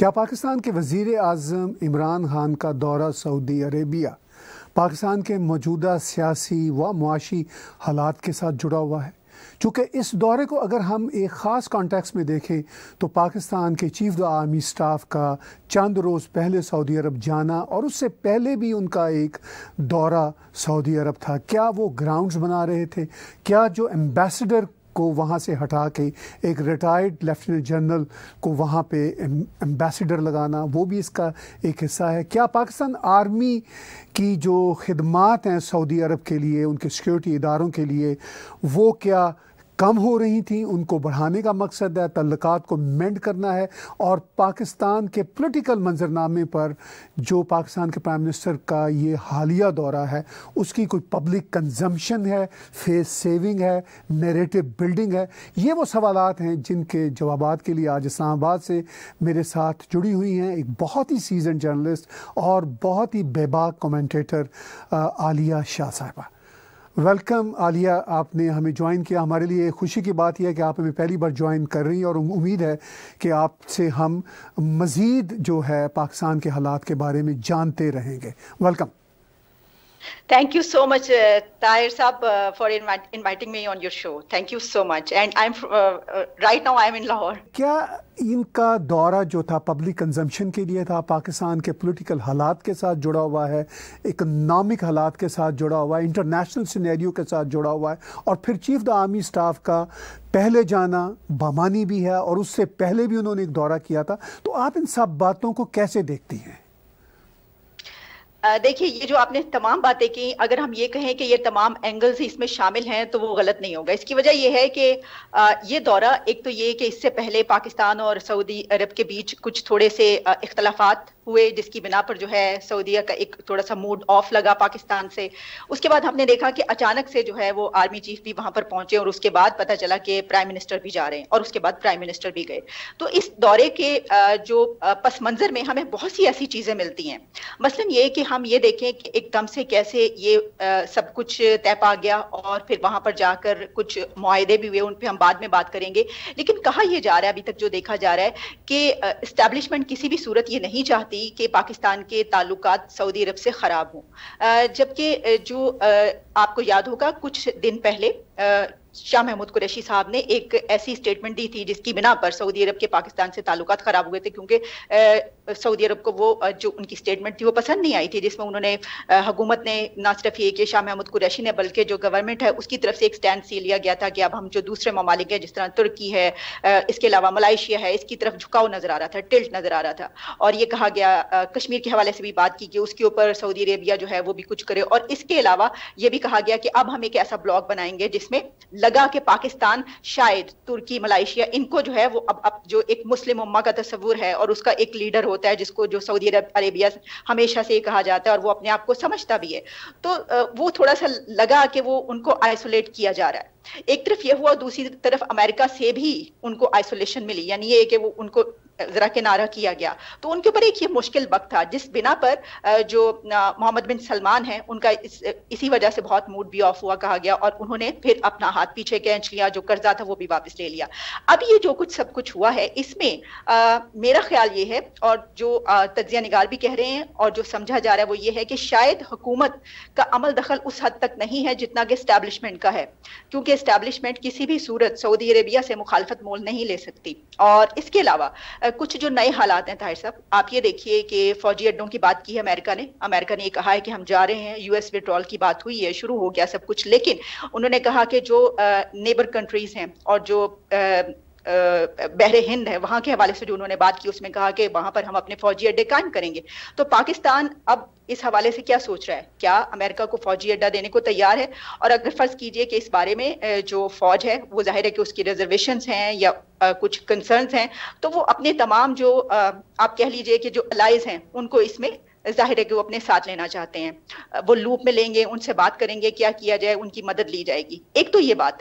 क्या पाकिस्तान के वजीर अजम इमरान खान का दौरा सऊदी अरेबिया पाकिस्तान के मौजूदा सियासी व मुआशी हालात के साथ जुड़ा हुआ है चूँकि इस दौरे को अगर हम एक ख़ास कॉन्टेक्स्ट में देखें तो पाकिस्तान के चीफ द आर्मी स्टाफ का चंद रोज़ पहले सऊदी अरब जाना और उससे पहले भी उनका एक दौरा सऊदी अरब था क्या वो ग्राउंड्स बना रहे थे क्या जो एम्बेसडर को वहाँ से हटा के एक रिटायर्ड लेफ्टिनेंट जनरल को वहाँ पे एम्बेसडर लगाना वो भी इसका एक हिस्सा है क्या पाकिस्तान आर्मी की जो खदमात हैं सऊदी अरब के लिए उनके सिक्योरिटी इदारों के लिए वो क्या कम हो रही थी उनको बढ़ाने का मकसद है तल्लक़ात को मेंड करना है और पाकिस्तान के पोलिटिकल मंजरनामे पर जो पाकिस्तान के प्राइम मिनिस्टर का ये हालिया दौरा है उसकी कोई पब्लिक कंजम्पशन है फेस सेविंग है नेरेटिव बिल्डिंग है ये वो सवाल हैं जिनके जवाब के लिए आज इस्लामाबाद से मेरे साथ जुड़ी हुई हैं एक बहुत ही सीजन जर्नलिस्ट और बहुत ही बेबाक कमेंटेटर आलिया शाह साहबा वेलकम आलिया आपने हमें ज्वाइन किया हमारे लिए खुशी की बात यह है कि आप हमें पहली बार ज्वाइन कर रही हैं और उम्मीद है कि आपसे हम मज़ीद जो है पाकिस्तान के हालात के बारे में जानते रहेंगे welcome Thank you so much, uh, Tahir Saab, uh, for invite, inviting me on your show. Thank you so much. And I'm uh, uh, right now I'm in Lahore. क्या इनका दौरा जो था पब्लिक कंजम्पशन के लिए था पाकिस्तान के political हालात के साथ जुड़ा हुआ है इकोनॉमिक हालात के साथ जुड़ा हुआ है इंटरनेशनल सिनेरियो के साथ जुड़ा हुआ है और फिर चीफ द आर्मी स्टाफ का पहले जाना बामानी भी है और उससे पहले भी उन्होंने एक दौरा किया था तो आप इन सब बातों को कैसे देखती हैं देखिए ये जो आपने तमाम बातें की अगर हम ये कहें कि ये तमाम एंगल्स इसमें शामिल हैं तो वो गलत नहीं होगा इसकी वजह ये है कि ये दौरा एक तो ये कि इससे पहले पाकिस्तान और सऊदी अरब के बीच कुछ थोड़े से इख्तलाफात हुए जिसकी बिना पर जो है सऊदीया का एक थोड़ा सा मूड ऑफ लगा पाकिस्तान से उसके बाद हमने देखा कि अचानक से जो है वो आर्मी चीफ भी वहां पर पहुंचे और उसके बाद पता चला कि प्राइम मिनिस्टर भी जा रहे हैं और उसके बाद प्राइम मिनिस्टर भी गए तो इस दौरे के जो पस मंजर में हमें बहुत सी ऐसी चीजें मिलती हैं मसलन ये कि हम ये देखें कि एकदम से कैसे ये आ, सब कुछ तय पा गया और फिर वहां पर जाकर कुछ मुआदे भी हुए उन पर हम बाद में बात करेंगे लेकिन कहा यह जा रहा है अभी तक जो देखा जा रहा है कि इस्टेब्लिशमेंट किसी भी सूरत ये नहीं चाहती कि पाकिस्तान के ताल्लुक सऊदी अरब से ख़राब हों जबकि जो आ, आपको याद होगा कुछ दिन पहले शाह महमूद कुरैशी साहब ने एक ऐसी स्टेटमेंट दी थी जिसकी बिना पर सऊदी अरब के पाकिस्तान से ताल्लुक ख़राब हुए थे क्योंकि सऊदी अरब को वो जो उनकी स्टेटमेंट थी वो पसंद नहीं आई थी जिसमें उन्होंने हुकूमत ने ना सिर्फ ये कि शाह महमूद कुरैशी ने बल्कि जो गवर्नमेंट है उसकी तरफ से एक स्टैंड सी लिया गया था कि अब हम जो दूसरे ममालिक हैं जिस तरह तुर्की है इसके अलावा मलाइशिया है इसकी तरफ झुकाव नज़र आ रहा था टिल्ट नज़र आ रहा था और ये कहा गया कश्मीर के हवाले से भी बात की कि उसके ऊपर सऊदी अरेबिया जो है वो भी कुछ करे और इसके अलावा ये भी कहा गया कि अब हम एक ऐसा ब्लॉक बनाएंगे जिसमें लगा कि पाकिस्तान शायद तुर्की मलाइशिया इनको जो है वो अब अब जो एक मुस्लिम उम्मा का तस्वूर है और उसका एक लीडर होता है जिसको जो सऊदी अरब अरेबिया हमेशा से कहा जाता है और वो अपने आप को समझता भी है तो वो थोड़ा सा लगा कि वो उनको आइसोलेट किया जा रहा है एक तरफ यह हुआ दूसरी तरफ अमेरिका से भी उनको आइसोलेशन मिली यानी ये कि वो उनको जरा किनारा किया गया तो उनके ऊपर एक ये मुश्किल वक्त था जिस बिना पर जो मोहम्मद बिन सलमान हैं उनका इस, इसी वजह से बहुत मूड भी ऑफ हुआ कहा गया और उन्होंने फिर अपना हाथ पीछे खींच लिया जो कर्जा था वो भी वापस ले लिया अब ये जो कुछ सब कुछ हुआ है इसमें आ, मेरा ख्याल ये है और जो तजिया निगार भी कह रहे हैं और जो समझा जा रहा है वो ये है कि शायद हुकूमत का अमल दखल उस हद तक नहीं है जितना कि स्टैब्लिशमेंट का है क्योंकि इस्टेब्लिशमेंट किसी भी सूरत सऊदी अरेबिया से मुखालफत मोल नहीं ले सकती और इसके अलावा कुछ जो नए हालात हैं ताहिर साहब आप ये देखिए कि फौजी अड्डों की बात की है अमेरिका ने अमेरिका ने ये कहा है कि हम जा रहे हैं यूएस विड्रॉल की बात हुई है शुरू हो गया सब कुछ लेकिन उन्होंने कहा कि जो नेबर कंट्रीज हैं और जो बहर हिंद है वहां के हवाले से जो उन्होंने बात की उसमें कहा कि वहां पर हम अपने फौजी अड्डे कायम करेंगे तो पाकिस्तान अब इस हवाले से क्या सोच रहा है क्या अमेरिका को फौजी अड्डा देने को तैयार है और अगर फर्ज कीजिए कि इस बारे में जो फौज है वो जाहिर है कि उसकी रिजर्वेशन हैं या कुछ कंसर्न हैं तो वो अपने तमाम जो आप कह लीजिए कि जो अलाइज हैं उनको इसमें जाहिर है कि वो अपने साथ लेना चाहते हैं वो लूप में लेंगे उनसे बात करेंगे क्या किया जाए उनकी मदद ली जाएगी एक तो ये बात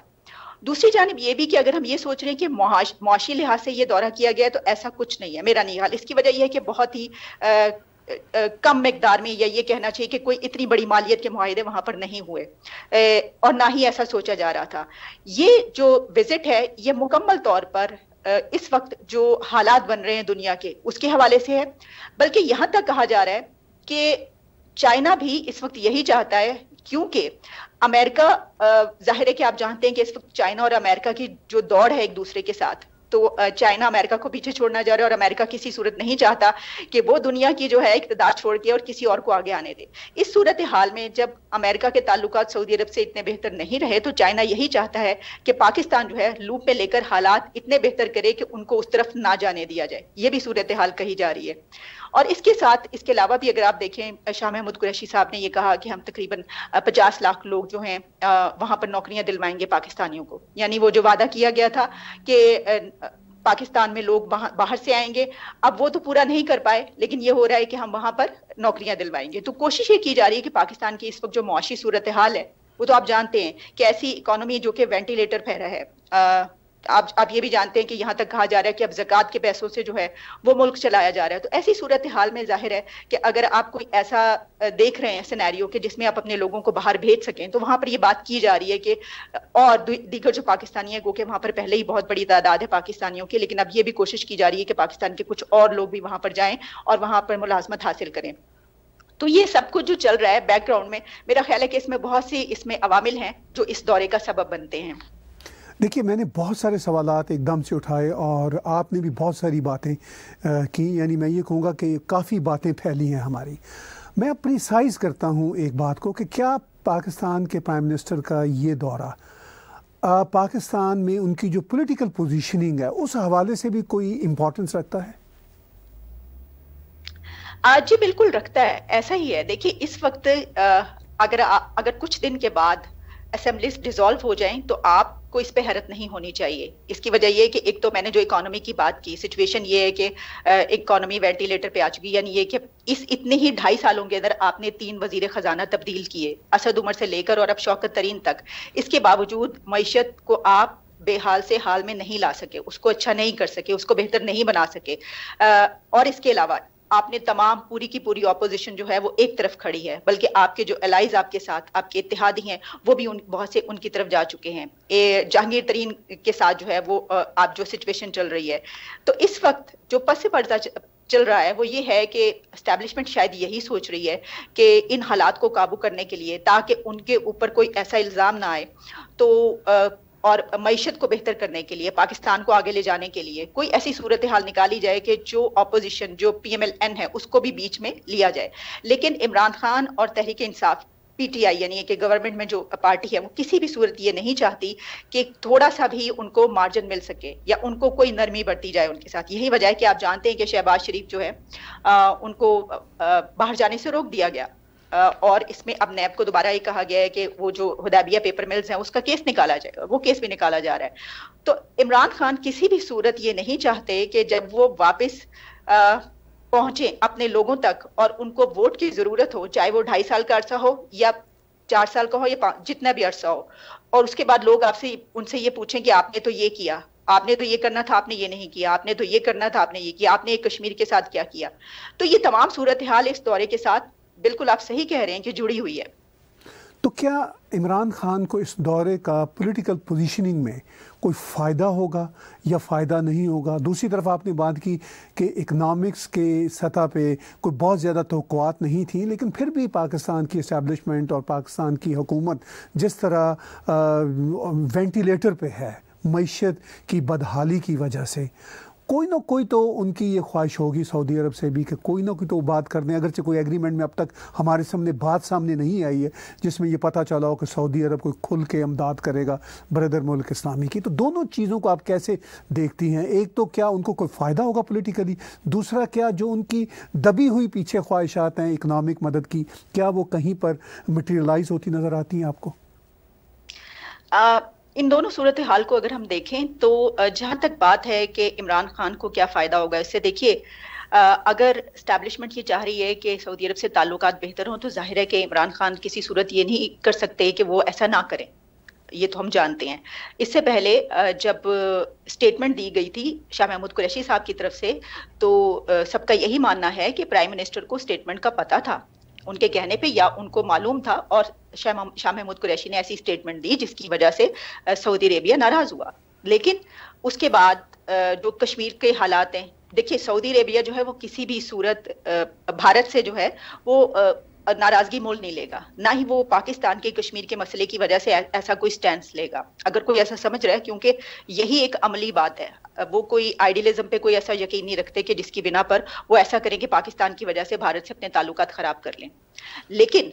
दूसरी जानब ये भी कि अगर हम ये सोच रहे हैं कि मुआशी लिहाज से ये दौरा किया गया तो ऐसा कुछ नहीं है मेरा नहीं हाल इसकी वजह यह है कि बहुत ही कम मकदार में या ये कहना चाहिए कि कोई इतनी बड़ी मालियत के माहे वहाँ पर नहीं हुए और ना ही ऐसा सोचा जा रहा था ये जो विजिट है ये मुकम्मल तौर पर इस वक्त जो हालात बन रहे हैं दुनिया के उसके हवाले से है बल्कि यहाँ तक कहा जा रहा है कि चाइना भी इस वक्त यही चाहता है क्योंकि अमेरिका जाहिर है कि आप जानते हैं कि इस वक्त चाइना और अमेरिका की जो दौड़ है एक दूसरे के साथ तो चाइना अमेरिका को पीछे छोड़ना जा रहा है और अमेरिका किसी सूरत नहीं चाहता कि वो दुनिया की जो है इकतदार छोड़ के और किसी और को आगे आने दे इस सूरत हाल में जब अमेरिका के ताल्लुक सऊदी अरब से इतने बेहतर नहीं रहे तो चाइना यही चाहता है कि पाकिस्तान जो है लूप में लेकर हालात इतने बेहतर करे कि उनको उस तरफ ना जाने दिया जाए ये भी सूरत हाल कही जा रही है और इसके साथ इसके अलावा भी अगर आप देखें शाह महमूद कुरैशी साहब ने यह कहा कि हम तकरीबन पचास लाख लोग जो हैं वहाँ पर नौकरियां दिलवाएंगे पाकिस्तानियों को यानी वो जो वादा किया गया था कि पाकिस्तान में लोग बाहर से आएंगे अब वो तो पूरा नहीं कर पाए लेकिन ये हो रहा है कि हम वहाँ पर नौकरियां दिलवाएंगे तो कोशिश ये की जा रही है कि पाकिस्तान की इस वक्त जो मुआशी सूरत हाल है वो तो आप जानते हैं कि ऐसी इकोनॉमी जो कि वेंटिलेटर फहरा है आप आप ये भी जानते हैं कि यहाँ तक कहा जा रहा है कि अब जक़ात के पैसों से जो है वो मुल्क चलाया जा रहा है तो ऐसी सूरत हाल में जाहिर है कि अगर आप कोई ऐसा देख रहे हैं सिनेरियो के जिसमें आप अपने लोगों को बाहर भेज सकें तो वहाँ पर ये बात की जा रही है कि और दीगर जो पाकिस्तानी है गो वहां वहाँ पर पहले ही बहुत बड़ी तादाद है पाकिस्तानियों की लेकिन अब ये भी कोशिश की जा रही है कि पाकिस्तान के कुछ और लोग भी वहाँ पर जाए और वहाँ पर मुलाजमत हासिल करें तो ये सब कुछ जो चल रहा है बैकग्राउंड में मेरा ख्याल है कि इसमें बहुत सी इसमें अवामिल हैं जो इस दौरे का सबब बनते हैं देखिए मैंने बहुत सारे सवाल एकदम से उठाए और आपने भी बहुत सारी बातें की यानी मैं ये कहूँगा कि काफ़ी बातें फैली हैं हमारी मैं अपनी साइज करता हूँ एक बात को कि क्या पाकिस्तान के प्राइम मिनिस्टर का ये दौरा आ, पाकिस्तान में उनकी जो पॉलिटिकल पोजीशनिंग है उस हवाले से भी कोई इम्पोर्टेंस रखता है आज जी बिल्कुल रखता है ऐसा ही है देखिए इस वक्त आ, अगर आ, अगर कुछ दिन के बाद असेंबलीज डिजोल्व हो जाएं तो आपको इस पे हैरत नहीं होनी चाहिए इसकी वजह यह कि एक तो मैंने जो इकोनॉमी की बात की सिचुएशन ये है कि इकोनॉमी वेंटिलेटर पे आ चुकी यानी ये कि इस इतने ही ढाई सालों के अंदर आपने तीन वजीर खजाना तब्दील किए असद उमर से लेकर और अब शौकत तरीन तक इसके बावजूद मीशत को आप बेहाल से हाल में नहीं ला सके उसको अच्छा नहीं कर सके उसको बेहतर नहीं बना सके और इसके अलावा आपने तमाम पूरी की पूरी ऑपोजिशन जो है वो एक तरफ खड़ी है बल्कि आपके जो एलाइज आपके साथ आपके इतिहादी हैं वो भी उन बहुत से उनकी तरफ जा चुके हैं जहांगीर तरीन के साथ जो है वो आप जो सिचुएशन चल रही है तो इस वक्त जो पस पर्दा चल रहा है वो ये है कि इस्टेब्लिशमेंट शायद यही सोच रही है कि इन हालात को काबू करने के लिए ताकि उनके ऊपर कोई ऐसा इल्ज़ाम ना आए तो और मीशत को बेहतर करने के लिए पाकिस्तान को आगे ले जाने के लिए कोई ऐसी सूरत हाल निकाली जाए कि जो अपोजिशन जो पी एम एल एन है उसको भी बीच में लिया जाए लेकिन इमरान खान और तहरीक इंसाफ पीटीआई यानी कि गवर्नमेंट में जो पार्टी है वो किसी भी सूरत ये नहीं चाहती कि थोड़ा सा भी उनको मार्जिन मिल सके या उनको कोई नरमी बरती जाए उनके साथ यही वजह है कि आप जानते हैं कि शहबाज शरीफ जो है आ, उनको आ, बाहर जाने से रोक दिया गया और इसमें अब नैब को दोबारा ये कहा गया है कि वो जो हदैबिया पेपर मिल्स हैं उसका केस निकाला जाएगा वो केस भी निकाला जा रहा है तो इमरान खान किसी भी सूरत ये नहीं चाहते कि जब वो वापस पहुंचे अपने लोगों तक और उनको वोट की जरूरत हो चाहे वो ढाई साल का अर्सा हो या चार साल का हो या जितना भी अर्सा हो और उसके बाद लोग आपसे उनसे ये पूछें कि आपने तो ये किया आपने तो ये करना था आपने ये नहीं किया आपने तो ये करना था आपने ये किया आपने कश्मीर के साथ क्या किया तो ये तमाम सूरत हाल इस दौरे के साथ बिल्कुल आप सही कह रहे हैं कि जुड़ी हुई है तो क्या इमरान खान को इस दौरे का पॉलिटिकल पोजीशनिंग में कोई फ़ायदा होगा या फ़ायदा नहीं होगा दूसरी तरफ आपने बात की कि इकनॉमिक्स के सतह पे कोई बहुत ज़्यादा तोक़ात नहीं थी लेकिन फिर भी पाकिस्तान की इस्टेबलिशमेंट और पाकिस्तान की हुकूमत जिस तरह वेंटिलेटर पे है मीशत की बदहाली की वजह से कोई ना कोई तो उनकी ये ख्वाहिश होगी सऊदी अरब से भी कि कोई ना कोई तो बात कर दें अगरचे कोई एग्रीमेंट में अब तक हमारे सामने बात सामने नहीं आई है जिसमें ये पता चला हो कि सऊदी अरब कोई खुल के अमदाद करेगा बरदर मुल्क इस्लामी की तो दोनों चीज़ों को आप कैसे देखती हैं एक तो क्या उनको कोई फ़ायदा होगा पोलिटिकली दूसरा क्या जो उनकी दबी हुई पीछे ख्वाहिशात हैं इकनॉमिक मदद की क्या वो कहीं पर मटेरियलाइज होती नज़र आती हैं आपको इन दोनों सूरत हाल को अगर हम देखें तो जहां तक बात है कि इमरान खान को क्या फ़ायदा होगा इससे देखिए अगर स्टैब्लिशमेंट ये चाह रही है कि सऊदी अरब से ताल्लुक बेहतर हों तो जाहिर है कि इमरान खान किसी सूरत ये नहीं कर सकते कि वो ऐसा ना करें ये तो हम जानते हैं इससे पहले जब स्टेटमेंट दी गई थी शाह महमूद कुरैशी साहब की तरफ से तो सबका यही मानना है कि प्राइम मिनिस्टर को स्टेटमेंट का पता था उनके कहने पे या उनको मालूम था और शाह महमूद कुरैशी ने ऐसी स्टेटमेंट दी जिसकी वजह से सऊदी अरेबिया नाराज हुआ लेकिन उसके बाद जो कश्मीर के हालात हैं देखिए सऊदी अरेबिया जो है वो किसी भी सूरत भारत से जो है वो नाराजगी मोल नहीं लेगा ना ही वो पाकिस्तान के कश्मीर के मसले की वजह से ऐसा कोई स्टैंड लेगा अगर कोई ऐसा समझ रहा है क्योंकि यही एक अमली बात है वो कोई आइडियलिज्म पे कोई ऐसा यकीन नहीं रखते कि जिसकी बिना पर वो ऐसा करें कि पाकिस्तान की वजह से भारत से अपने ताल्लुक खराब कर लें लेकिन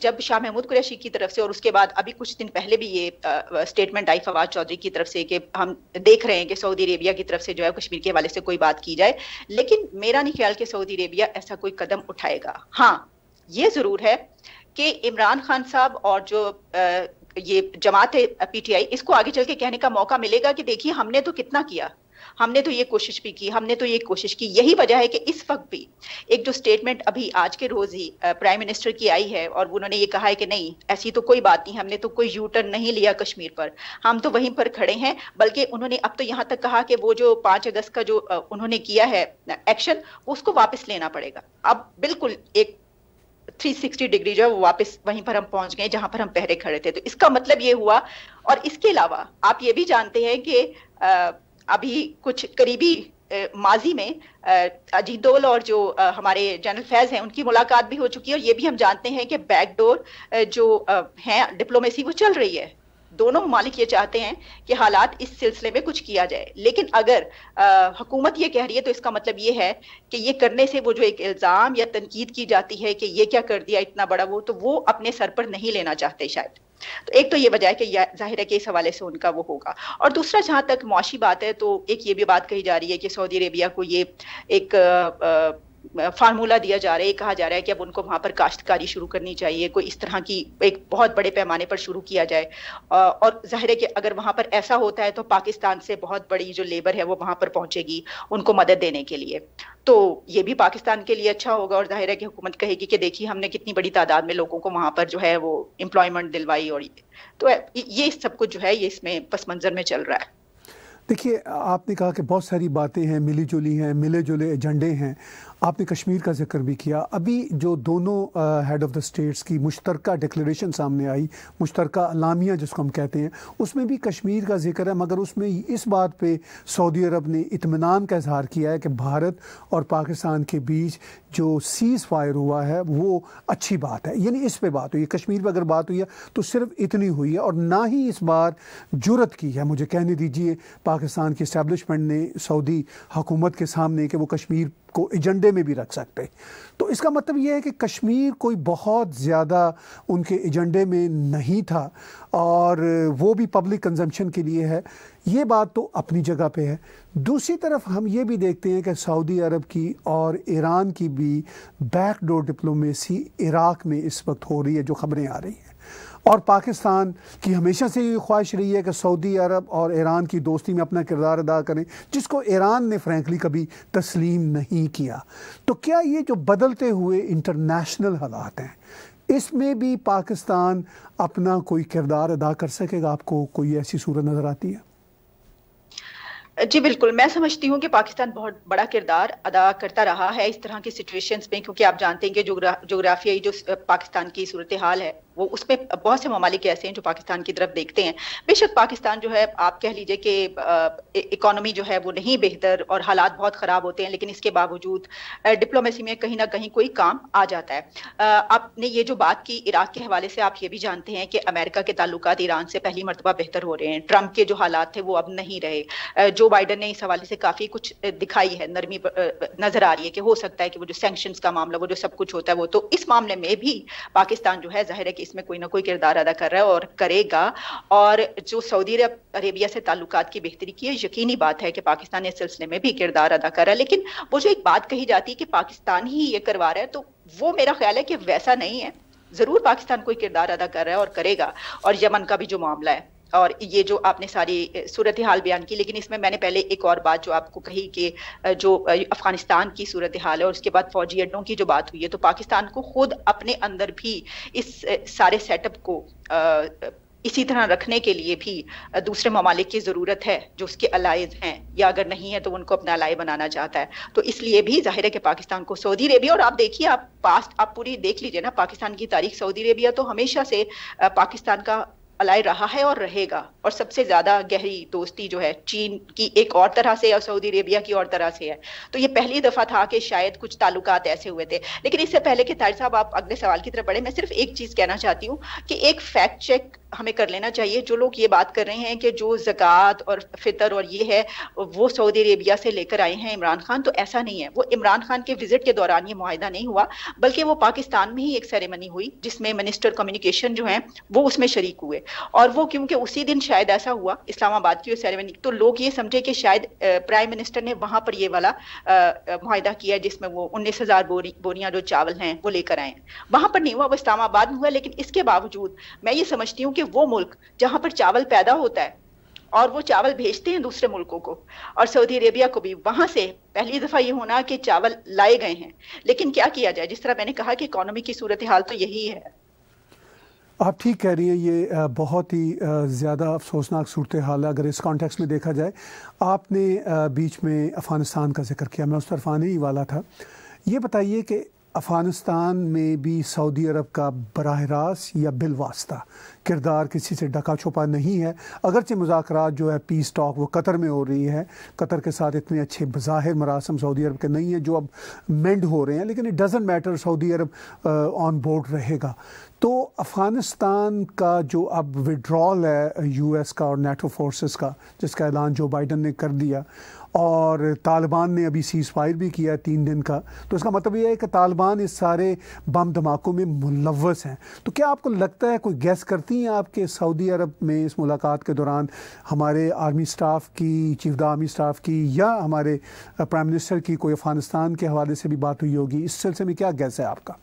जब शाह महमूद कुरैशी की तरफ से और उसके बाद अभी कुछ दिन पहले भी ये स्टेटमेंट आई फवाद चौधरी की तरफ से कि हम देख रहे हैं कि सऊदी अरेबिया की तरफ से जो है कश्मीर के हवाले से कोई बात की जाए लेकिन मेरा नहीं ख्याल कि सऊदी अरेबिया ऐसा कोई कदम उठाएगा हाँ ये जरूर है कि इमरान खान साहब और जो ये जमात है पीटीआई इसको आगे चल के कहने का मौका मिलेगा कि देखिए हमने तो कितना किया हमने तो ये कोशिश भी की हमने तो ये कोशिश की यही वजह है कि इस वक्त भी एक जो स्टेटमेंट अभी आज के रोज ही प्राइम मिनिस्टर की आई है और उन्होंने ये कहा है कि नहीं ऐसी तो कोई बात नहीं हमने तो कोई यू टर्न नहीं लिया कश्मीर पर हम तो वहीं पर खड़े हैं बल्कि उन्होंने अब तो यहाँ तक कहा कि वो जो पांच अगस्त का जो उन्होंने किया है एक्शन उसको वापस लेना पड़ेगा अब बिल्कुल एक 360 डिग्री जो है वापस वहीं पर हम पहुंच गए जहां पर हम पहले खड़े थे तो इसका मतलब ये हुआ और इसके अलावा आप ये भी जानते हैं कि अभी कुछ करीबी माजी में अजीत दोल और जो हमारे जनरल फैज हैं उनकी मुलाकात भी हो चुकी है और ये भी हम जानते हैं कि बैकडोर जो है डिप्लोमेसी वो चल रही है दोनों मालिक ये चाहते हैं कि हालात इस सिलसिले में कुछ किया जाए लेकिन अगर आ, हकूमत ये कह रही है तो इसका मतलब ये है कि ये करने से वो जो एक इल्ज़ाम या तनकीद की जाती है कि ये क्या कर दिया इतना बड़ा वो तो वो अपने सर पर नहीं लेना चाहते शायद तो एक तो ये वजह है कि जाहिर है कि इस हवाले से उनका वो होगा और दूसरा जहाँ तक मुआशी बात है तो एक ये भी बात कही जा रही है कि सऊदी अरेबिया को ये एक आ, आ, फार्मूला दिया जा रहा है कहा जा रहा है कि अब उनको वहाँ पर काश्तकारी शुरू करनी चाहिए कोई इस तरह की एक बहुत बड़े पैमाने पर शुरू किया जाए और जाहिर है कि अगर वहाँ पर ऐसा होता है तो पाकिस्तान से बहुत बड़ी जो लेबर है वो वहाँ पर पहुँचेगी उनको मदद देने के लिए तो ये भी पाकिस्तान के लिए अच्छा होगा और जाहिर है कि हुकूमत कहेगी कि देखिए हमने कितनी बड़ी तादाद में लोगों को वहाँ पर जो है वो एम्प्लॉयमेंट दिलवाई और तो ये सब कुछ जो है ये इसमें पस मंज़र में चल रहा है देखिए आपने कहा कि बहुत सारी बातें हैं मिली जुली हैं मिले जुले एजेंडे हैं आपने कश्मीर का जिक्र भी किया अभी जो दोनों हेड ऑफ़ द स्टेट्स की मुश्तरका डिक्लेरेशन सामने आई मुश्तरका अलामिया जिसको हम कहते हैं उसमें भी कश्मीर का जिक्र है मगर उसमें इस बात पे सऊदी अरब ने इतमान का इजहार किया है कि भारत और पाकिस्तान के बीच जो सीज़ फायर हुआ है वो अच्छी बात है यानी इस पर बात हुई कश्मीर पर अगर बात हुई है तो सिर्फ इतनी हुई है और ना ही इस बार जुरत की है मुझे कहने दीजिए पाकिस्तान की इस्टेबलिशमेंट ने सऊदी हकूमत के सामने कि वो कश्मीर को एजेंडे में भी रख सकते तो इसका मतलब यह है कि कश्मीर कोई बहुत ज़्यादा उनके एजेंडे में नहीं था और वो भी पब्लिक कंजम्पशन के लिए है ये बात तो अपनी जगह पे है दूसरी तरफ हम ये भी देखते हैं कि सऊदी अरब की और ईरान की भी बैकडोर डिप्लोमेसी इराक़ में इस वक्त हो रही है जो खबरें आ रही हैं और पाकिस्तान की हमेशा से ये ख्वाहिश रही है कि सऊदी अरब और ईरान की दोस्ती में अपना किरदार अदा करें जिसको ईरान ने फ्रेंकली कभी तस्लीम नहीं किया तो क्या ये जो बदलते हुए इंटरनेशनल हालात हैं इसमें भी पाकिस्तान अपना कोई किरदार अदा कर सकेगा आपको कोई ऐसी सूरत नज़र आती है जी बिल्कुल मैं समझती हूँ कि पाकिस्तान बहुत बड़ा किरदार अदा करता रहा है इस तरह की सिचुएशंस में क्योंकि आप जानते हैं कि जोग्राफियाई जो पाकिस्तान की सूरत हाल है वो उसमें बहुत से ममालिक ऐसे हैं जो पाकिस्तान की तरफ देखते हैं बेशक पाकिस्तान जो है आप कह लीजिए कि इकोनॉमी जो है वो नहीं बेहतर और हालात बहुत ख़राब होते हैं लेकिन इसके बावजूद डिप्लोमेसी में कहीं ना कहीं कोई काम आ जाता है आपने ये जो बात की इराक के हवाले से आप ये भी जानते हैं कि अमेरिका के ताल्लुक ईरान से पहली मरतबा बेहतर हो रहे हैं ट्रंप के जो हालात थे वो अब नहीं रहे जो बाइडन ने इस हवाले से काफ़ी कुछ दिखाई है नरमी नजर आ रही है कि हो सकता है कि वो जो सेंक्शन का मामला वो जो सब कुछ होता है वो तो इस मामले में भी पाकिस्तान जो है जाहिर है कि इसमें कोई ना कोई किरदार अदा कर रहा है और करेगा और जो सऊदी अरेबिया से ताल्लुक की बेहतरी की है यकीनी बात है कि पाकिस्तान इस सिलसिले में भी किरदार अदा कर रहा है लेकिन वो जो एक बात कही जाती है कि पाकिस्तान ही ये करवा रहा है तो वो मेरा ख्याल है कि वैसा नहीं है ज़रूर पाकिस्तान कोई किरदार अदा कर रहा है और करेगा और यमन का भी जो मामला है और ये जो आपने सारी सूरत हाल बयान की लेकिन इसमें मैंने पहले एक और बात जो आपको कही कि जो अफगानिस्तान की सूरत हाल है और उसके बाद फौजी अड्डों की जो बात हुई है तो पाकिस्तान को खुद अपने अंदर भी इस सारे सेटअप को आ, इसी तरह रखने के लिए भी दूसरे ममालिक की ज़रूरत है जो उसके अलाइज हैं या अगर नहीं है तो उनको अपना अलाय बनाना चाहता है तो इसलिए भी जाहिर है कि पाकिस्तान को सऊदी अरेबिया और आप देखिए आप पास्ट आप पूरी देख लीजिए ना पाकिस्तान की तारीख सऊदी अरेबिया तो हमेशा से पाकिस्तान का अलाय रहा है और रहेगा और सबसे ज़्यादा गहरी दोस्ती जो है चीन की एक और तरह से और सऊदी अरेबिया की और तरह से है तो ये पहली दफ़ा था कि शायद कुछ ताल्लुक ऐसे हुए थे लेकिन इससे पहले कि तार साहब आप अगले सवाल की तरफ बढ़े मैं सिर्फ एक चीज़ कहना चाहती हूँ कि एक फैक्ट चेक हमें कर लेना चाहिए जो लोग ये बात कर रहे हैं कि जो जक़ात और फितर और ये है वो सऊदी अरेबिया से लेकर आए हैं इमरान खान तो ऐसा नहीं है वो इमरान खान के विजिट के दौरान ये माहिदा नहीं हुआ बल्कि वो पाकिस्तान में ही एक सेरेमनी हुई जिसमें मिनिस्टर कम्युनिकेशन जो है वो उसमें शरीक हुए और वो क्योंकि उसी दिन शायद ऐसा हुआ इस्लामाबाद की सेरेमनी तो लोग ये समझे कि शायद प्राइम मिनिस्टर ने वहाँ पर ये वाला माहिदा किया जिसमें वो उन्नीस हज़ार बोरी बोरियाँ जो चावल हैं वो लेकर आए वहाँ पर नहीं हुआ वो इस्लामाबाद में हुआ लेकिन इसके बावजूद मैं ये समझती हूँ क्योंकि वो मुल्क जहाँ पर चावल पैदा होता है और वो चावल भेजते हैं दूसरे मुल्कों को और सऊदी अरेबिया को भी वहां से पहली दफा ये होना कि चावल लाए गए हैं लेकिन क्या किया जाए जिस तरह मैंने कहा कि इकोनॉमी की सूरत हाल तो यही है आप ठीक कह रही हैं ये बहुत ही ज़्यादा अफसोसनाक सूरत हाल है अगर इस कॉन्टेक्स्ट में देखा जाए आपने बीच में अफ़गानिस्तान का जिक्र किया मैं उस तरफ आने ही वाला था ये बताइए कि अफ़गानिस्तान में भी सऊदी अरब का बरह रास्त या बिलवास्ता किरदार किसी से ढका छुपा नहीं है अगरचि मुजात जो है पीस टॉक वो कतर में हो रही है कतर के साथ इतने अच्छे बज़ाहिर मरासम सऊदी अरब के नहीं हैं जो अब मेंड हो रहे हैं लेकिन it doesn't matter Saudi Arab on uh, board रहेगा तो अफ़गानिस्तान का जो अब विड्रॉल है एस का और नेटो फोर्स का जिसका ऐलान जो बाइडन ने कर दिया और तालिबान ने अभी सीज़ फायर भी किया है तीन दिन का तो इसका मतलब यह है कि तालिबान इस सारे बम धमाकों में मुलवस हैं तो क्या आपको लगता है कोई गैस करती हैं आपके सऊदी अरब में इस मुलाकात के दौरान हमारे आर्मी स्टाफ की चीफ द आर्मी स्टाफ की या हमारे प्राइम uh, मिनिस्टर की कोई अफ़गानिस्तान के हवाले से भी बात हुई होगी इस सिलसिले में क्या गैस है आपका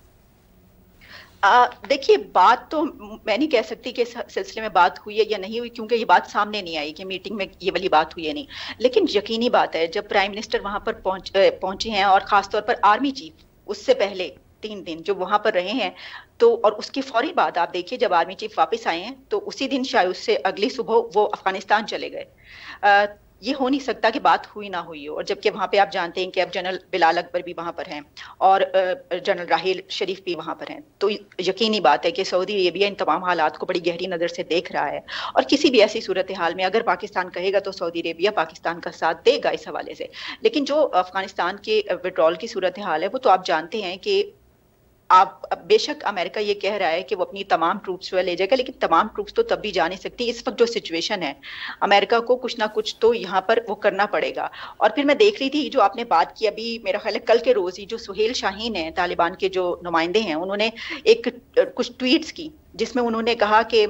देखिए बात तो मैं नहीं कह सकती कि इस सिलसिले में बात हुई है या नहीं हुई क्योंकि ये बात सामने नहीं आई कि मीटिंग में ये वाली बात हुई है नहीं लेकिन यकीनी बात है जब प्राइम मिनिस्टर वहां पर पहुंच पहुंचे हैं और खासतौर पर आर्मी चीफ उससे पहले तीन दिन जो वहां पर रहे हैं तो और उसकी फौरी बाद आप देखिए जब आर्मी चीफ वापस आए हैं तो उसी दिन शायद उससे अगली सुबह वो अफगानिस्तान चले गए ये हो नहीं सकता कि बात हुई ना हुई हो और जबकि वहाँ पे आप जानते हैं कि अब जनरल बिलाल अकबर भी वहाँ पर हैं और जनरल राहिल शरीफ भी वहाँ पर हैं तो यकीनी बात है कि सऊदी अरेबिया इन तमाम हालात को बड़ी गहरी नज़र से देख रहा है और किसी भी ऐसी सूरत हाल में अगर पाकिस्तान कहेगा तो सऊदी अरेबिया पाकिस्तान का साथ देगा इस हवाले से लेकिन जो अफगानिस्तान के विड्रॉल की सूरत हाल है वो तो आप जानते हैं कि आप बेशक अमेरिका ये कह रहा है कि वो अपनी तमाम ट्रूप्स वह ले जाएगा लेकिन तमाम ट्रूप्स तो तब भी जा नहीं सकती इस वक्त जो सिचुएशन है अमेरिका को कुछ ना कुछ तो यहाँ पर वो करना पड़ेगा और फिर मैं देख रही थी जो आपने बात की अभी मेरा ख्याल है कल के रोज ही जो सुहेल शाहीन है तालिबान के जो नुमाइंदे हैं उन्होंने एक कुछ ट्वीट्स की जिसमें उन्होंने कहा कि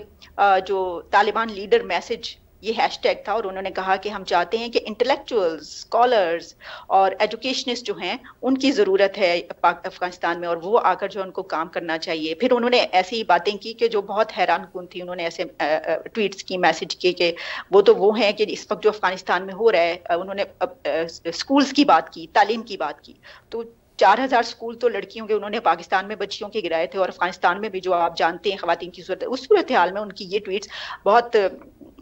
जो तालिबान लीडर मैसेज ये टैग था और उन्होंने कहा कि हम चाहते हैं कि इंटेलेक्चुअल्स स्कॉलर्स और एजुकेशनिस्ट जो हैं उनकी ज़रूरत है अफगानिस्तान में और वो आकर जो उनको काम करना चाहिए फिर उन्होंने ऐसी ही बातें की कि जो बहुत हैरान कन थी उन्होंने ऐसे ट्वीट्स की मैसेज किए कि वो तो वो हैं कि इस वक्त जो अफगानिस्तान में हो रहा है उन्होंने स्कूल्स की बात की तालीम की बात की तो चार हज़ार स्कूल तो लड़कियों के उन्होंने पाकिस्तान में बच्चियों के गिराए थे और अफगानिस्तान में भी जो आप जानते हैं खातन की सूरत उस सूरत हाल में उनकी ये ट्वीट्स बहुत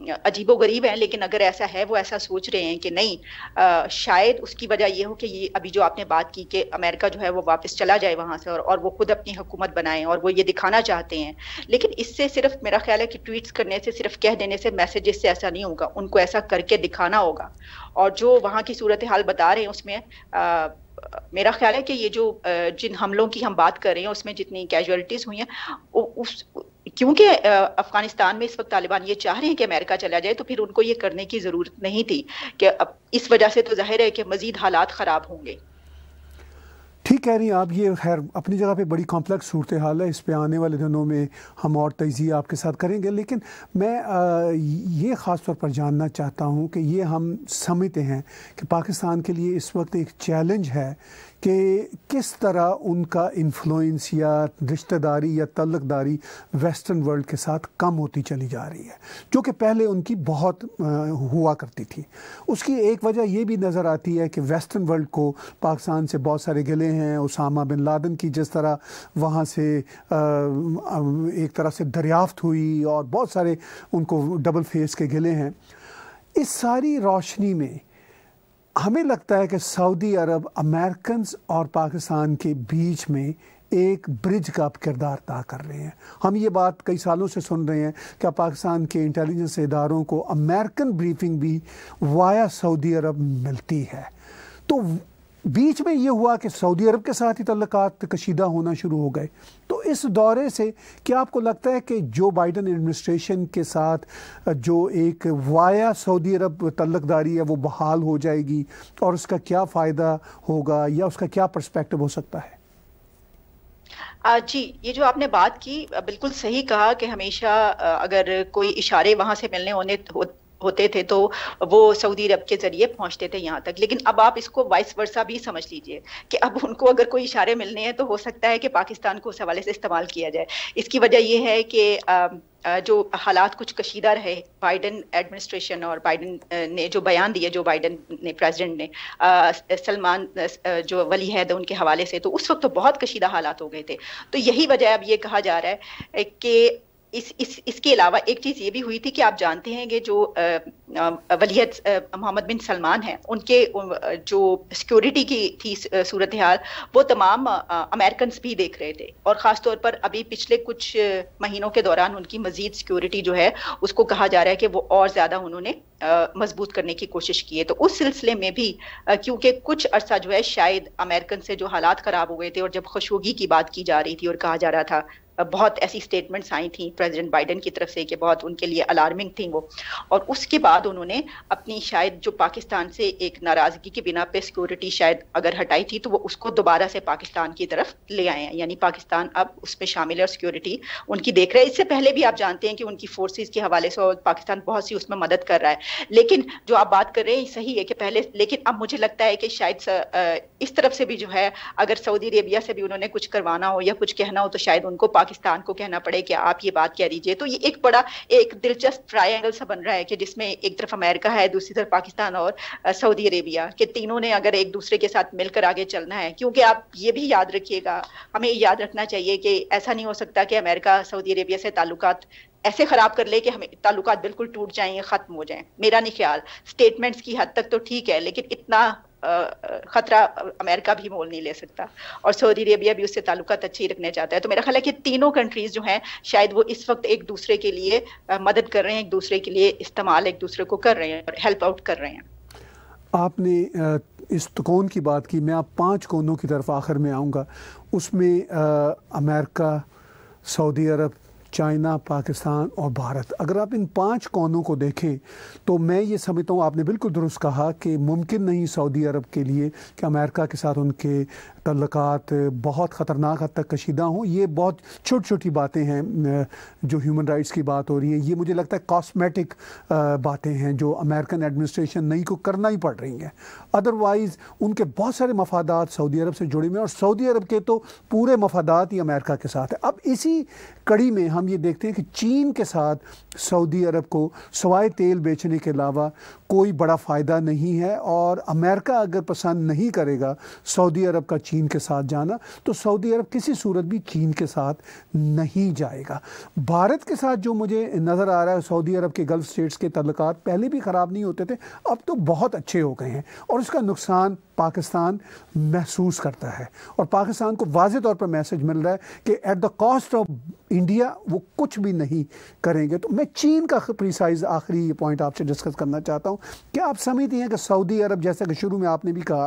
अजीबो गरीब हैं लेकिन अगर ऐसा है वो ऐसा सोच रहे हैं कि नहीं आ, शायद उसकी वजह ये हो कि ये अभी जो आपने बात की कि अमेरिका जो है वो वापस चला जाए वहाँ से और, और वो खुद अपनी हुकूमत बनाएं और वो ये दिखाना चाहते हैं लेकिन इससे सिर्फ मेरा ख्याल है कि ट्वीट्स करने से सिर्फ कह देने से मैसेजेस से ऐसा नहीं होगा उनको ऐसा करके दिखाना होगा और जो वहाँ की सूरत हाल बता रहे हैं उसमें मेरा ख्याल है कि ये जो जिन हमलों की हम बात कर रहे हैं उसमें जितनी कैजुअलिटीज़ हुई हैं उस क्योंकि अफगानिस्तान में इस वक्त तालिबान ये चाह रहे हैं कि अमेरिका चला जाए तो फिर उनको ये करने की ज़रूरत नहीं थी कि अब इस वजह से तो जाहिर है कि मज़ीद हालात ख़राब होंगे ठीक कह रही हैं आप ये खैर अपनी जगह पे बड़ी कॉम्प्लेक्स सूरत हाल है इस पे आने वाले दिनों में हम और तेज़ी आपके साथ करेंगे लेकिन मैं ये ख़ास तौर पर जानना चाहता हूँ कि ये हम समझते हैं कि पाकिस्तान के लिए इस वक्त एक चैलेंज है कि किस तरह उनका इन्फ्लुएंस या रिश्तेदारी या तल्लकदारी वेस्टर्न वर्ल्ड के साथ कम होती चली जा रही है जो कि पहले उनकी बहुत हुआ करती थी उसकी एक वजह यह भी नज़र आती है कि वेस्टर्न वर्ल्ड को पाकिस्तान से बहुत सारे गले हैं उसामा बिन लादन की जिस तरह वहाँ से एक तरह से दरियाफ्त हुई और बहुत सारे उनको डबल फेस के गले हैं इस सारी रोशनी में हमें लगता है कि सऊदी अरब अमेरिकन और पाकिस्तान के बीच में एक ब्रिज का किरदार अदा कर रहे हैं हम ये बात कई सालों से सुन रहे हैं कि पाकिस्तान के इंटेलिजेंस इदारों को अमेरिकन ब्रीफिंग भी वाया सऊदी अरब मिलती है तो बीच में ये हुआ कि सऊदी अरब के साथ ही तल्लक कशीदा होना शुरू हो गए तो इस दौरे से क्या आपको लगता है कि जो बाइडन एडमिनिस्ट्रेशन के साथ जो एक वाया सऊदी अरब तल्लकदारी है वो बहाल हो जाएगी और उसका क्या फ़ायदा होगा या उसका क्या पर्सपेक्टिव हो सकता है जी ये जो आपने बात की बिल्कुल सही कहा कि हमेशा अगर कोई इशारे वहाँ से मिलने होने होते थे तो वो सऊदी अरब के जरिए पहुंचते थे यहाँ तक लेकिन अब आप इसको वाइस वर्षा भी समझ लीजिए कि अब उनको अगर कोई इशारे मिलने हैं तो हो सकता है कि पाकिस्तान को उस हवाले से इस्तेमाल किया जाए इसकी वजह यह है कि जो हालात कुछ कशीदा रहे बाइडन एडमिनिस्ट्रेशन और बाइडन ने जो बयान दिए जो बाइडन ने प्रेसिडेंट ने सलमान जो वली हैद उनके हवाले से तो उस वक्त तो बहुत कशीदा हालात हो गए थे तो यही वजह अब ये कहा जा रहा है कि इस इस इसके अलावा एक चीज़ ये भी हुई थी कि आप जानते हैं कि जो वलीहत मोहम्मद बिन सलमान हैं उनके जो सिक्योरिटी की थी सूरत हाल वो तमाम अमेरिकन भी देख रहे थे और ख़ास तौर पर अभी पिछले कुछ महीनों के दौरान उनकी मजीद सिक्योरिटी जो है उसको कहा जा रहा है कि वो और ज़्यादा उन्होंने मजबूत करने की कोशिश की है तो उस सिलसिले में भी क्योंकि कुछ अरसा जो है शायद अमेरिकन से जो हालात ख़राब हो गए थे और जब खुशोगी की बात की जा रही थी और कहा जा रहा था बहुत ऐसी स्टेटमेंट्स आई थी प्रेसिडेंट बाइडेन की तरफ से कि बहुत उनके लिए अलार्मिंग थी वो और उसके बाद उन्होंने अपनी शायद जो पाकिस्तान से एक नाराजगी के बिना पे सिक्योरिटी शायद अगर हटाई थी तो वो उसको दोबारा से पाकिस्तान की तरफ ले आए हैं यानी पाकिस्तान अब उसमें शामिल है और सिक्योरिटी उनकी देख रहे हैं इससे पहले भी आप जानते हैं कि उनकी फोर्सेज के हवाले से पाकिस्तान बहुत सी उसमें मदद कर रहा है लेकिन जो आप बात कर रहे हैं सही है कि पहले लेकिन अब मुझे लगता है कि शायद इस तरफ से भी जो है अगर सऊदी अरेबिया से भी उन्होंने कुछ करवाना हो या कुछ कहना हो तो शायद उनको पाकिस्तान को कहना पड़े कि आप ये बात कह दीजिए तो ये एक बड़ा एक दिलचस्प ट्राइंगल सा बन रहा है कि जिसमें एक तरफ अमेरिका है दूसरी तरफ पाकिस्तान और सऊदी अरेबिया के तीनों ने अगर एक दूसरे के साथ मिलकर आगे चलना है क्योंकि आप ये भी याद रखिएगा हमें याद रखना चाहिए कि ऐसा नहीं हो सकता कि अमेरिका सऊदी अरेबिया से ताल्लुक ऐसे ख़राब कर ले कि हमें ताल्लुक बिल्कुल टूट जाएं ख़त्म हो जाएं मेरा नहीं ख्याल स्टेटमेंट्स की हद तक तो ठीक है लेकिन इतना ख़तरा अमेरिका भी मोल नहीं ले सकता और सऊदी अरेबिया भी उससे ताल्लुक अच्छी रखना चाहता है तो मेरा ख्याल है कि तीनों कंट्रीज़ जो हैं शायद वो इस वक्त एक दूसरे के लिए मदद कर रहे हैं एक दूसरे के लिए इस्तेमाल एक दूसरे को कर रहे हैं और हेल्प आउट कर रहे हैं आपने इस कौन की बात की मैं आप पाँच कौनों की तरफ आखिर में आऊँगा उसमें America Saudi Arab China Pakistan और भारत अगर आप इन पांच कौनों को देखें तो मैं ये समझता हूँ आपने बिल्कुल दुरुस्त कहा कि मुमकिन नहीं सऊदी अरब के लिए कि अमेरिका के साथ उनके तल्लक बहुत ख़तरनाक हद तक कशीदा हों ये बहुत छोटी छोटी बातें हैं जो ह्यूमन राइट्स की बात हो रही है ये मुझे लगता है कॉस्मेटिक बातें हैं जो अमेरिकन एडमिनिस्ट्रेशन नई को करना ही पड़ रही हैं अदरवाइज़ उनके बहुत सारे मफादात सऊदी अरब से जुड़े हुए हैं और सऊदी अरब के तो पूरे मफादात ही अमेरिका के साथ है अब इसी कड़ी में हम ये देखते हैं कि चीन के साथ सऊदी अरब को सवाए तेल बेचने के अलावा कोई बड़ा फ़ायदा नहीं है और अमेरिका अगर पसंद नहीं करेगा सऊदी अरब का चीन के साथ जाना तो सऊदी अरब किसी सूरत भी चीन के साथ नहीं जाएगा भारत के साथ जो मुझे नज़र आ रहा है सऊदी अरब के गल्फ़ स्टेट्स के तल्लक पहले भी ख़राब नहीं होते थे अब तो बहुत अच्छे हो गए हैं और और इसका नुकसान पाकिस्तान महसूस करता है और पाकिस्तान को वाज तौर पर मैसेज मिल रहा है कि at the cost of India वो कुछ भी नहीं करेंगे तो मैं चीन का प्रिसाइज आखिरी ये पॉइंट आपसे डिस्कस करना चाहता हूँ क्या आप समझती हैं कि सऊदी अरब जैसा कि शुरू में आपने भी कहा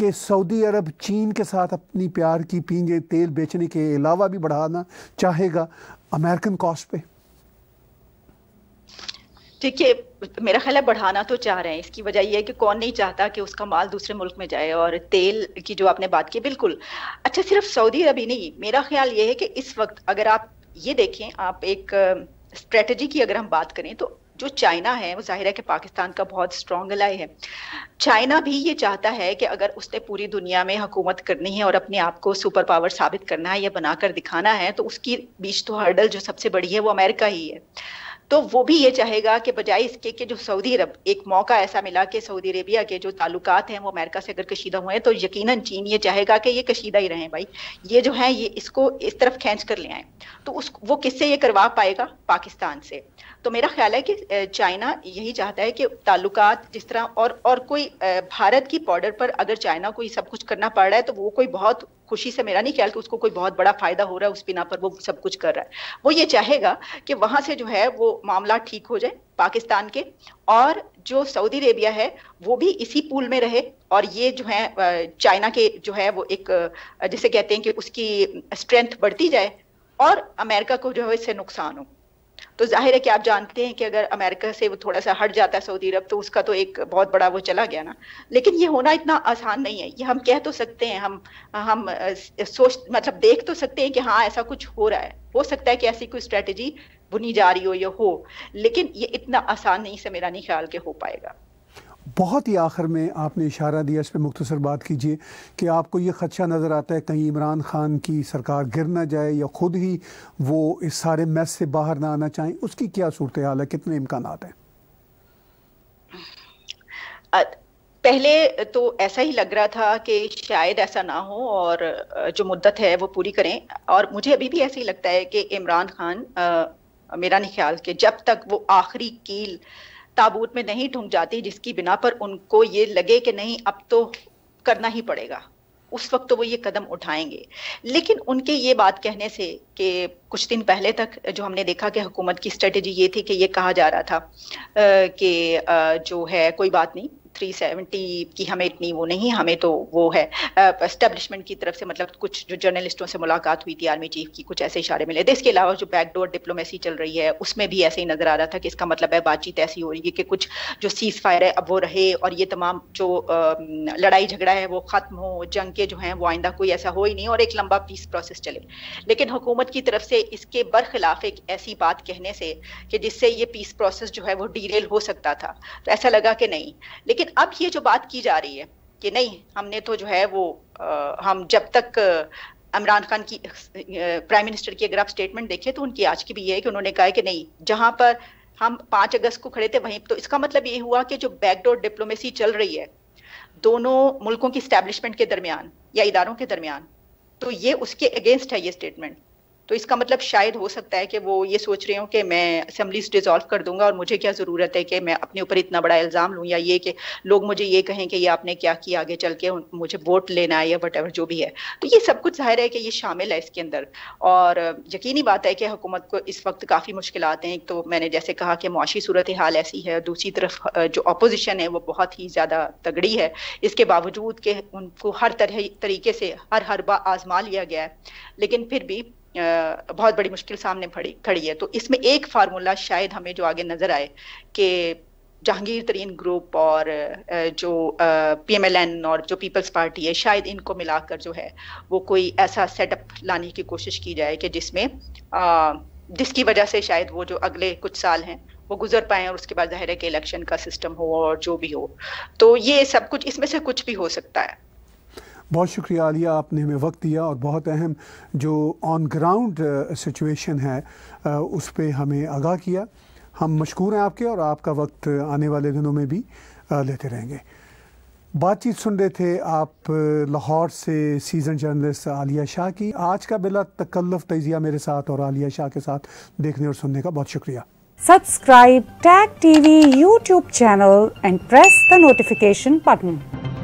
कि सऊदी अरब चीन के साथ अपनी प्यार की पींगे तेल बेचने के अलावा भी बढ़ाना चाहेगा अमेरिकन कॉस्ट पे देखिए मेरा ख्याल है बढ़ाना तो चाह रहे हैं इसकी वजह यह है कि कौन नहीं चाहता कि उसका माल दूसरे मुल्क में जाए और तेल की जो आपने बात की बिल्कुल अच्छा सिर्फ सऊदी अरब ही नहीं मेरा ख्याल ये है कि इस वक्त अगर आप ये देखें आप एक स्ट्रेटजी की अगर हम बात करें तो जो चाइना है वो जाहिर है कि पाकिस्तान का बहुत स्ट्रॉन्ग अलाई है चाइना भी ये चाहता है कि अगर उसने पूरी दुनिया में हुकूमत करनी है और अपने आप को सुपर पावर साबित करना है या बनाकर दिखाना है तो उसकी बीच तो हर्डल जो सबसे बड़ी है वो अमेरिका ही है तो वो भी ये चाहेगा कि बजाय इसके कि जो सऊदी अरब एक मौका ऐसा मिला कि सऊदी अरेबिया के जो ताल्लुकात हैं वो अमेरिका से अगर कशीदा हुए हैं तो यकीनन चीन ये चाहेगा कि ये कशीदा ही रहें भाई ये जो है ये इसको इस तरफ खींच कर ले आए तो उस वो किससे ये करवा पाएगा पाकिस्तान से तो मेरा ख्याल है कि चाइना यही चाहता है कि ताल्लुक जिस तरह और और कोई भारत की बॉर्डर पर अगर चाइना को ये सब कुछ करना पड़ रहा है तो वो कोई बहुत खुशी से मेरा नहीं ख्याल कि उसको कोई बहुत बड़ा फायदा हो रहा है उस बिना पर वो सब कुछ कर रहा है वो ये चाहेगा कि वहां से जो है वो मामला ठीक हो जाए पाकिस्तान के और जो सऊदी अरेबिया है वो भी इसी पूल में रहे और ये जो है चाइना के जो है वो एक जैसे कहते हैं कि उसकी स्ट्रेंथ बढ़ती जाए और अमेरिका को जो है इससे नुकसान हो तो जाहिर है कि आप जानते हैं कि अगर अमेरिका से वो थोड़ा सा हट जाता है सऊदी अरब तो उसका तो एक बहुत बड़ा वो चला गया ना लेकिन ये होना इतना आसान नहीं है ये हम कह तो सकते हैं हम हम सोच मतलब देख तो सकते हैं कि हाँ ऐसा कुछ हो रहा है हो सकता है कि ऐसी कोई स्ट्रेटेजी बुनी जा रही हो या हो लेकिन ये इतना आसान नहीं से मेरा नहीं ख्याल के हो पाएगा बहुत ही आखिर में आपने इशारा दिया इस पर मुख्तसर बात कीजिए कि आपको ये खदशा नज़र आता है कहीं इमरान ख़ान की सरकार गिर ना जाए या ख़ुद ही वो इस सारे मैस से बाहर ना आना चाहें उसकी क्या सूरत हाल है कितने इम्कान हैं पहले तो ऐसा ही लग रहा था कि शायद ऐसा ना हो और जो मुद्दत है वो पूरी करें और मुझे अभी भी ऐसे ही लगता है कि इमरान खान आ, मेरा नहीं ख्याल कि जब तक वो आखिरी कील ताबूत में नहीं ढूंढ जाती जिसकी बिना पर उनको ये लगे कि नहीं अब तो करना ही पड़ेगा उस वक्त तो वो ये कदम उठाएंगे लेकिन उनके ये बात कहने से कि कुछ दिन पहले तक जो हमने देखा कि हुकूमत की स्ट्रेटजी ये थी कि ये कहा जा रहा था कि जो है कोई बात नहीं थ्री सेवेंटी की हमें इतनी वो नहीं हमें तो वो है एस्टेब्लिशमेंट की तरफ से मतलब कुछ जो जर्नलिस्टों से मुलाकात हुई थी आर्मी चीफ की कुछ ऐसे इशारे मिले थे तो इसके अलावा जो बैकडोर डिप्लोमेसी चल रही है उसमें भी ऐसे ही नजर आ रहा था कि इसका मतलब है बातचीत ऐसी हो रही है कि कुछ जो सीज फायर है अब वो रहे और ये तमाम जो लड़ाई झगड़ा है वो खत्म हो जंग के जो हैं वो आइंदा कोई ऐसा हो ही नहीं और एक लंबा पीस प्रोसेस चले लेकिन हुकूमत की तरफ से इसके बरखिलाफ एक ऐसी बात कहने से कि जिससे ये पीस प्रोसेस जो है वो डीरेल हो सकता था तो ऐसा लगा कि नहीं लेकिन लेकिन अब ये जो बात की जा रही है कि नहीं हमने तो जो है वो आ, हम जब तक इमरान खान की प्राइम मिनिस्टर की अगर आप स्टेटमेंट देखें तो उनकी आज की भी ये है कि उन्होंने कहा कि नहीं जहां पर हम पांच अगस्त को खड़े थे वहीं तो इसका मतलब ये हुआ कि जो बैकडोर डिप्लोमेसी चल रही है दोनों मुल्कों की स्टैब्लिशमेंट के दरमियान या इदारों के दरमियान तो ये उसके अगेंस्ट है ये स्टेटमेंट तो इसका मतलब शायद हो सकता है कि वो ये सोच रहे हो कि मैं असम्बलीस डिजॉल्व कर दूंगा और मुझे क्या ज़रूरत है कि मैं अपने ऊपर इतना बड़ा इल्ज़ाम लूँ या ये कि लोग मुझे ये कहें कि ये आपने क्या किया आगे चल के मुझे वोट लेना है या वट जो भी है तो ये सब कुछ जाहिर है कि ये शामिल है इसके अंदर और यकीनी बात है कि हुकूमत को इस वक्त काफ़ी मुश्किल हैं एक तो मैंने जैसे कहा कि मुआशी सूरत हाल ऐसी है दूसरी तरफ जो अपोजिशन है वो बहुत ही ज़्यादा तगड़ी है इसके बावजूद के उनको हर तरह तरीके से हर हर आजमा लिया गया है लेकिन फिर भी बहुत बड़ी मुश्किल सामने पड़ी खड़ी है तो इसमें एक फार्मूला शायद हमें जो आगे नजर आए कि जहांगीर तरीन ग्रुप और जो पी एम एल एन और जो पीपल्स पार्टी है शायद इनको मिलाकर जो है वो कोई ऐसा सेटअप लाने की कोशिश की जाए कि जिसमें जिसकी वजह से शायद वो जो अगले कुछ साल हैं वो गुजर पाए और उसके बाद जाहिर है कि इलेक्शन का सिस्टम हो और जो भी हो तो ये सब कुछ इसमें से कुछ भी हो सकता है बहुत शुक्रिया आलिया आपने हमें वक्त दिया और बहुत अहम जो ऑन ग्राउंड सिचुएशन है आ, uh, उस पर हमें आगाह किया हम मशहूर हैं आपके और आपका वक्त आने वाले दिनों में भी आ, uh, लेते रहेंगे बातचीत सुन रहे थे आप uh, लाहौर से सीजन जर्नलिस्ट आलिया शाह की आज का बिला तकल्लफ तजिया मेरे साथ और आलिया शाह के साथ देखने और सुनने का बहुत शुक्रिया subscribe tag TV YouTube channel and press the notification button